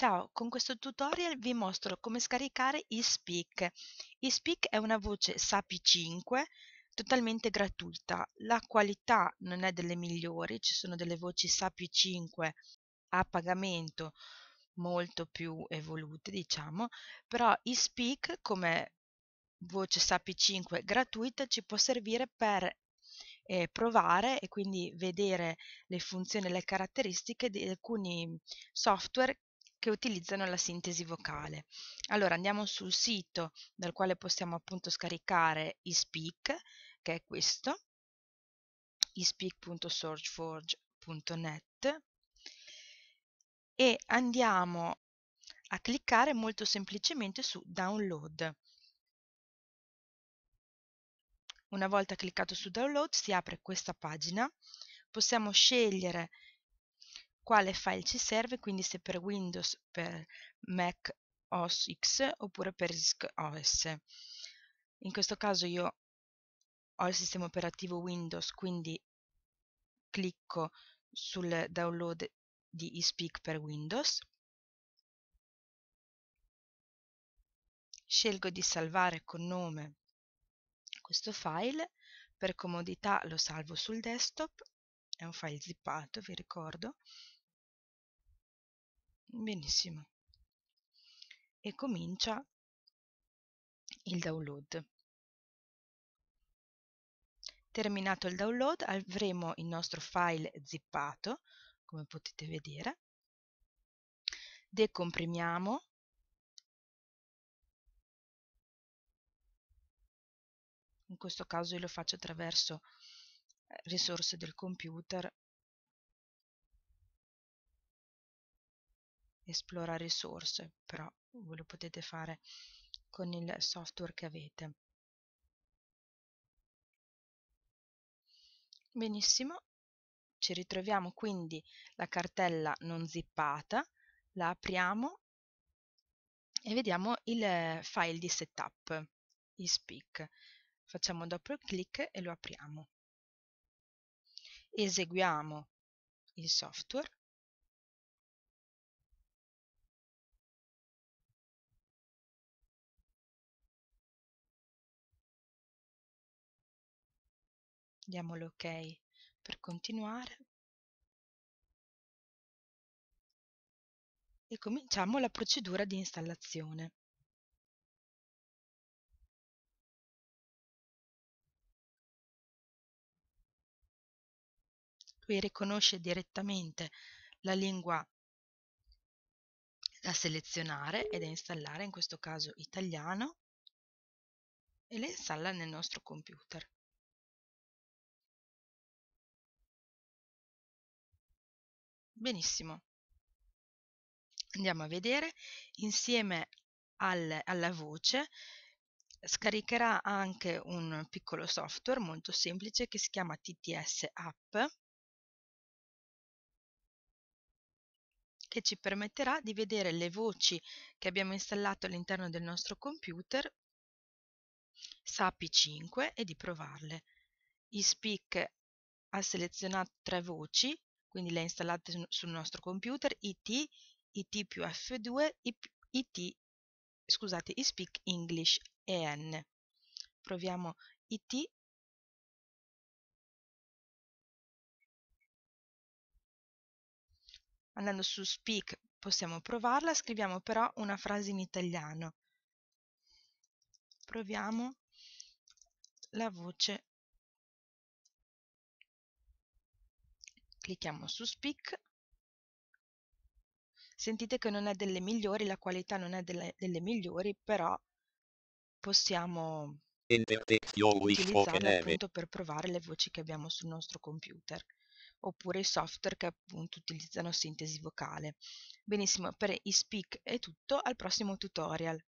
Ciao, con questo tutorial vi mostro come scaricare eSpeak. eSpeak è una voce SAPI 5 totalmente gratuita. La qualità non è delle migliori, ci sono delle voci SAPI 5 a pagamento molto più evolute, diciamo, però eSpeak come voce SAPI 5 gratuita ci può servire per eh, provare e quindi vedere le funzioni e le caratteristiche di alcuni software che utilizzano la sintesi vocale. Allora andiamo sul sito dal quale possiamo appunto scaricare eSpeak, che è questo, eSpeak.sourceforge.net e andiamo a cliccare molto semplicemente su Download. Una volta cliccato su Download si apre questa pagina, possiamo scegliere quale file ci serve, quindi se per Windows, per Mac OS X oppure per RISC OS. In questo caso io ho il sistema operativo Windows, quindi clicco sul download di eSpeak per Windows. Scelgo di salvare con nome questo file, per comodità lo salvo sul desktop, è un file zippato, vi ricordo, Benissimo. E comincia il download. Terminato il download avremo il nostro file zippato, come potete vedere. Decomprimiamo. In questo caso io lo faccio attraverso eh, risorse del computer esplora risorse però voi lo potete fare con il software che avete benissimo ci ritroviamo quindi la cartella non zippata la apriamo e vediamo il eh, file di setup ispeak facciamo doppio clic e lo apriamo eseguiamo il software diamo l'ok per continuare e cominciamo la procedura di installazione. Qui riconosce direttamente la lingua da selezionare e da installare, in questo caso italiano, e la installa nel nostro computer. benissimo andiamo a vedere insieme al, alla voce scaricherà anche un piccolo software molto semplice che si chiama TTS App che ci permetterà di vedere le voci che abbiamo installato all'interno del nostro computer SAPI 5 e di provarle. eSpeak ha selezionato tre voci quindi le installate sul nostro computer IT, IT più F2, IT, scusate, I Speak English EN. Proviamo IT. Andando su Speak possiamo provarla, scriviamo però una frase in italiano. Proviamo la voce clicchiamo su Speak sentite che non è delle migliori la qualità non è delle, delle migliori però possiamo utilizzarla appunto per provare le voci che abbiamo sul nostro computer oppure i software che appunto utilizzano sintesi vocale benissimo per i speak è tutto al prossimo tutorial